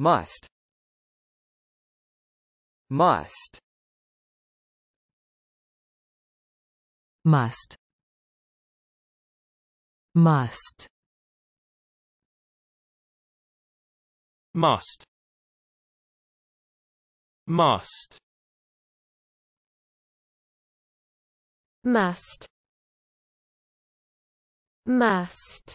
Must. Must. Must. Must. Must. Must. Must. Must.